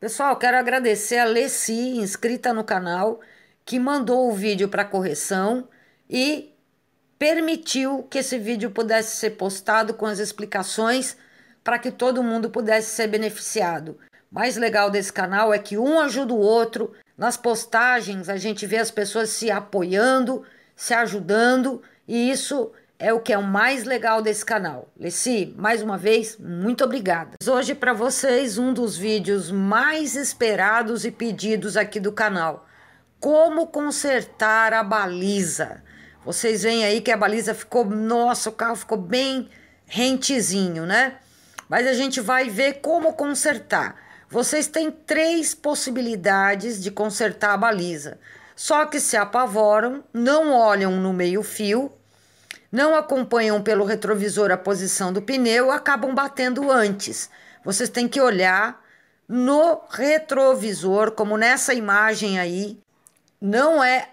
Pessoal, quero agradecer a Leci, inscrita no canal, que mandou o vídeo para correção e permitiu que esse vídeo pudesse ser postado com as explicações para que todo mundo pudesse ser beneficiado. O mais legal desse canal é que um ajuda o outro. Nas postagens a gente vê as pessoas se apoiando, se ajudando e isso é o que é o mais legal desse canal. Leci, mais uma vez, muito obrigada. Hoje para vocês um dos vídeos mais esperados e pedidos aqui do canal. Como consertar a baliza. Vocês veem aí que a baliza ficou, nossa, o carro ficou bem rentezinho, né? Mas a gente vai ver como consertar. Vocês têm três possibilidades de consertar a baliza. Só que se apavoram, não olham no meio fio, não acompanham pelo retrovisor a posição do pneu, acabam batendo antes. Vocês têm que olhar no retrovisor, como nessa imagem aí, não é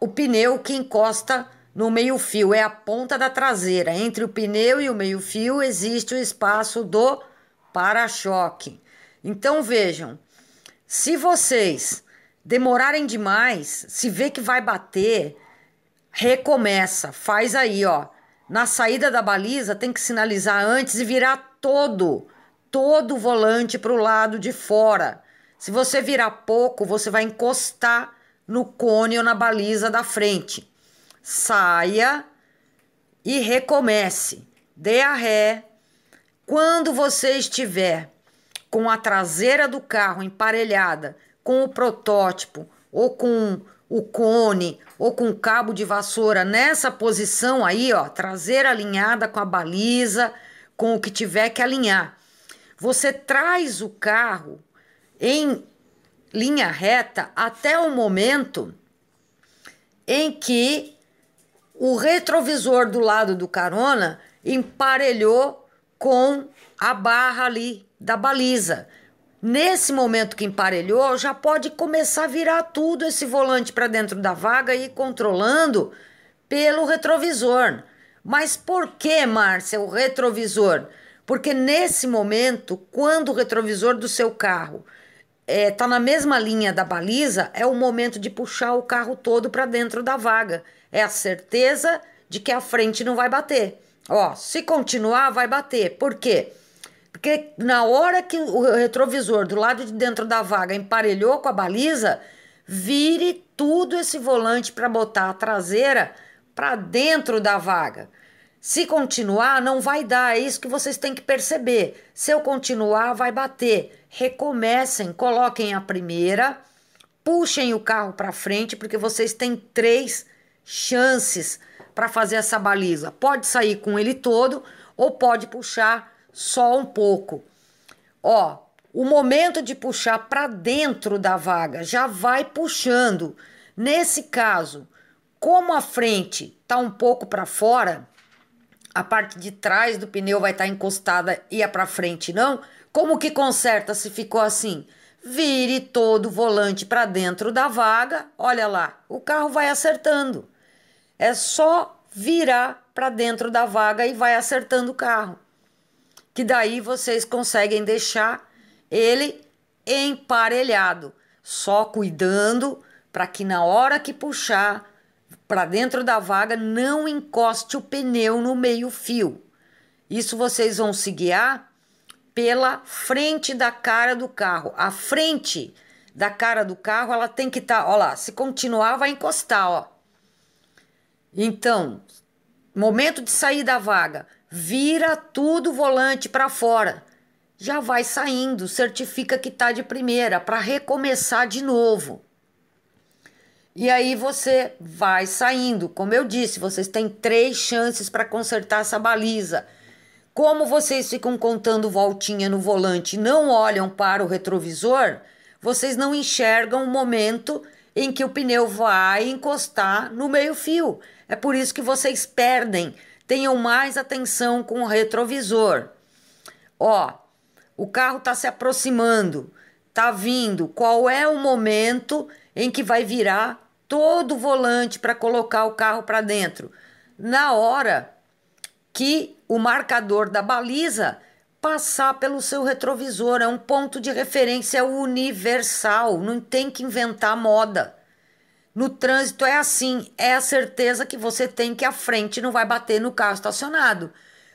o pneu que encosta no meio-fio, é a ponta da traseira. Entre o pneu e o meio-fio existe o espaço do para-choque. Então vejam, se vocês demorarem demais, se vê que vai bater, recomeça, faz aí, ó. Na saída da baliza tem que sinalizar antes e virar todo, todo o volante para o lado de fora. Se você virar pouco, você vai encostar no cone ou na baliza da frente. Saia e recomece. Dê a ré. Quando você estiver com a traseira do carro emparelhada com o protótipo ou com o cone ou com cabo de vassoura nessa posição aí, ó, traseira alinhada com a baliza, com o que tiver que alinhar. Você traz o carro em linha reta até o momento em que o retrovisor do lado do carona emparelhou com a barra ali da baliza. Nesse momento que emparelhou, já pode começar a virar tudo esse volante para dentro da vaga e ir controlando pelo retrovisor. Mas por que, Márcia, o retrovisor? Porque nesse momento, quando o retrovisor do seu carro está eh, é, na mesma linha da baliza, é o momento de puxar o carro todo para dentro da vaga. É a certeza de que a frente não vai bater. Ó, se continuar, vai bater. Por quê? Porque na hora que o retrovisor do lado de dentro da vaga emparelhou com a baliza, vire tudo esse volante para botar a traseira para dentro da vaga. Se continuar, não vai dar, é isso que vocês têm que perceber. Se eu continuar, vai bater. Recomecem, coloquem a primeira, puxem o carro para frente, porque vocês têm três chances para fazer essa baliza. Pode sair com ele todo ou pode puxar só um pouco. Ó, o momento de puxar para dentro da vaga já vai puxando. Nesse caso, como a frente está um pouco para fora, a parte de trás do pneu vai estar tá encostada e a para frente não, como que conserta se ficou assim? Vire todo o volante para dentro da vaga, olha lá, o carro vai acertando. É só virar para dentro da vaga e vai acertando o carro que daí vocês conseguem deixar ele emparelhado, só cuidando para que na hora que puxar para dentro da vaga não encoste o pneu no meio-fio. Isso vocês vão se guiar pela frente da cara do carro. A frente da cara do carro, ela tem que estar, tá, ó lá, se continuar vai encostar, ó. Então, momento de sair da vaga, Vira tudo o volante para fora. Já vai saindo, certifica que tá de primeira para recomeçar de novo. E aí você vai saindo. Como eu disse, vocês têm três chances para consertar essa baliza. Como vocês ficam contando voltinha no volante, não olham para o retrovisor, vocês não enxergam o momento em que o pneu vai encostar no meio-fio. É por isso que vocês perdem tenham mais atenção com o retrovisor. Ó, o carro está se aproximando, está vindo. Qual é o momento em que vai virar todo o volante para colocar o carro para dentro? Na hora que o marcador da baliza passar pelo seu retrovisor. É um ponto de referência universal. Não tem que inventar moda. No trânsito é assim, é a certeza que você tem que a frente não vai bater no carro estacionado.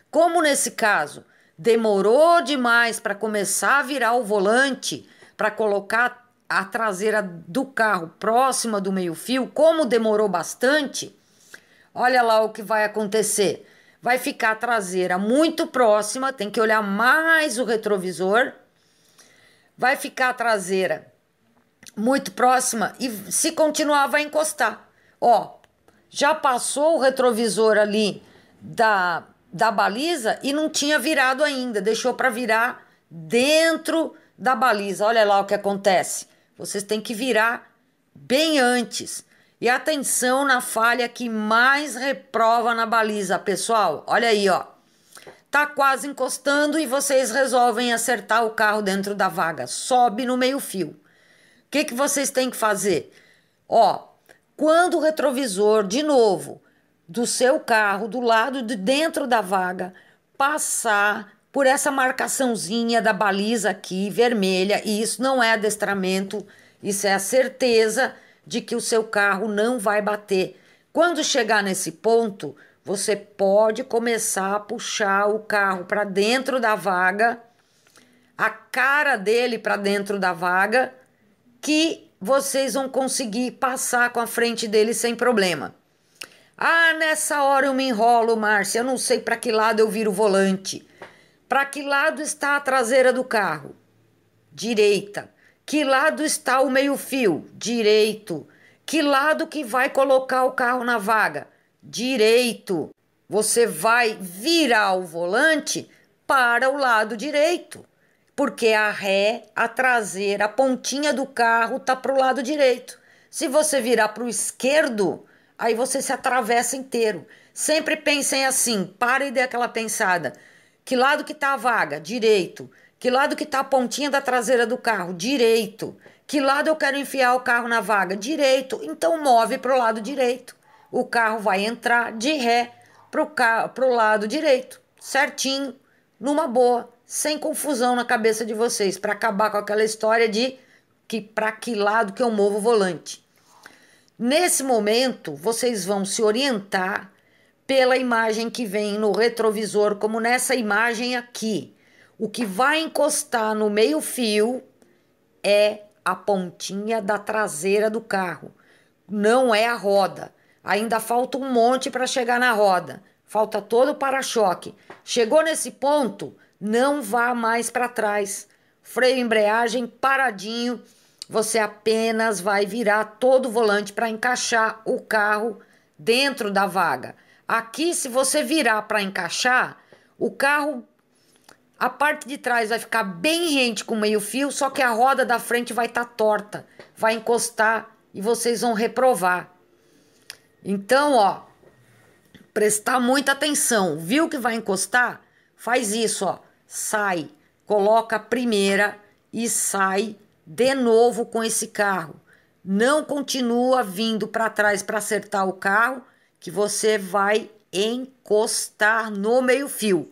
Como nesse caso, demorou demais para começar a virar o volante, para colocar a traseira do carro próxima do meio-fio, como demorou bastante, olha lá o que vai acontecer. Vai ficar a traseira muito próxima, tem que olhar mais o retrovisor. Vai ficar a traseira muito próxima e se continuar vai encostar. Ó, já passou o retrovisor ali da, da baliza e não tinha virado ainda, deixou para virar dentro da baliza. Olha lá o que acontece. Vocês têm que virar bem antes. E atenção na falha que mais reprova na baliza, pessoal. Olha aí, ó. Tá quase encostando e vocês resolvem acertar o carro dentro da vaga. Sobe no meio-fio que, que vocês têm que fazer? Ó, quando o retrovisor, de novo, do seu carro, do lado de dentro da vaga, passar por essa marcaçãozinha da baliza aqui, vermelha, e isso não é adestramento, isso é a certeza de que o seu carro não vai bater. Quando chegar nesse ponto, você pode começar a puxar o carro para dentro da vaga, a cara dele para dentro da vaga, que vocês vão conseguir passar com a frente dele sem problema. Ah, nessa hora eu me enrolo, Márcia, eu não sei para que lado eu viro o volante. Para que lado está a traseira do carro? Direita. Que lado está o meio-fio? Direito. Que lado que vai colocar o carro na vaga? Direito. Você vai virar o volante para o lado direito porque a ré, a traseira, a pontinha do carro tá para o lado direito. Se você virar para o esquerdo, aí você se atravessa inteiro. Sempre pensem assim, parem aquela pensada. Que lado que tá a vaga? Direito. Que lado que tá a pontinha da traseira do carro? Direito. Que lado eu quero enfiar o carro na vaga? Direito. Então move para o lado direito. O carro vai entrar de ré para o lado direito, certinho, numa boa sem confusão na cabeça de vocês, para acabar com aquela história de que para que lado que eu movo o volante. Nesse momento, vocês vão se orientar pela imagem que vem no retrovisor, como nessa imagem aqui. O que vai encostar no meio-fio é a pontinha da traseira do carro, não é a roda. Ainda falta um monte para chegar na roda. Falta todo o para-choque. Chegou nesse ponto, não vá mais para trás. Freio, embreagem, paradinho. Você apenas vai virar todo o volante para encaixar o carro dentro da vaga. Aqui, se você virar para encaixar, o carro, a parte de trás vai ficar bem rente com o meio-fio, só que a roda da frente vai estar tá torta, vai encostar e vocês vão reprovar. Então, ó, prestar muita atenção. Viu que vai encostar? Faz isso, ó sai, coloca a primeira e sai de novo com esse carro. Não continua vindo para trás para acertar o carro, que você vai encostar no meio-fio.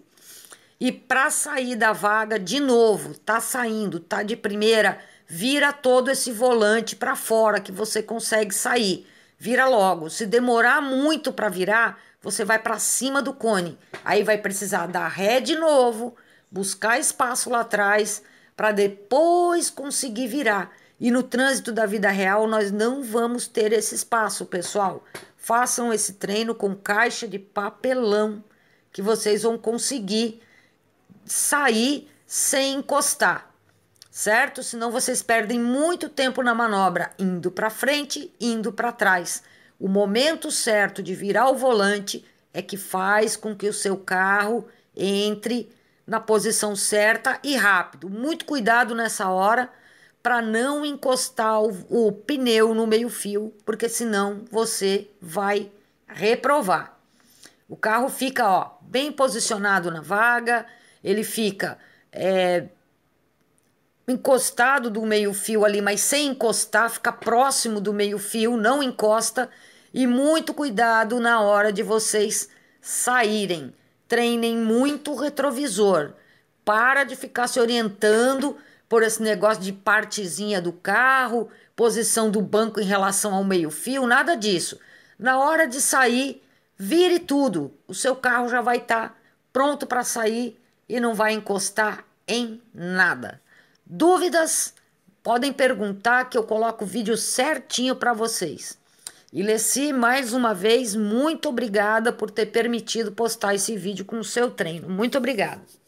E para sair da vaga de novo, tá saindo, tá de primeira, vira todo esse volante para fora que você consegue sair. Vira logo. Se demorar muito para virar, você vai para cima do cone. Aí vai precisar dar ré de novo buscar espaço lá atrás para depois conseguir virar. E no trânsito da vida real nós não vamos ter esse espaço, pessoal. Façam esse treino com caixa de papelão que vocês vão conseguir sair sem encostar, certo? Senão vocês perdem muito tempo na manobra, indo para frente, indo para trás. O momento certo de virar o volante é que faz com que o seu carro entre na posição certa e rápido. Muito cuidado nessa hora para não encostar o, o pneu no meio-fio, porque senão você vai reprovar. O carro fica ó, bem posicionado na vaga, ele fica é, encostado do meio-fio ali, mas sem encostar, fica próximo do meio-fio, não encosta. E muito cuidado na hora de vocês saírem treinem muito o retrovisor. Para de ficar se orientando por esse negócio de partezinha do carro, posição do banco em relação ao meio-fio, nada disso. Na hora de sair, vire tudo. O seu carro já vai estar tá pronto para sair e não vai encostar em nada. Dúvidas? Podem perguntar que eu coloco o vídeo certinho para vocês. E Leci, mais uma vez, muito obrigada por ter permitido postar esse vídeo com o seu treino. Muito obrigada.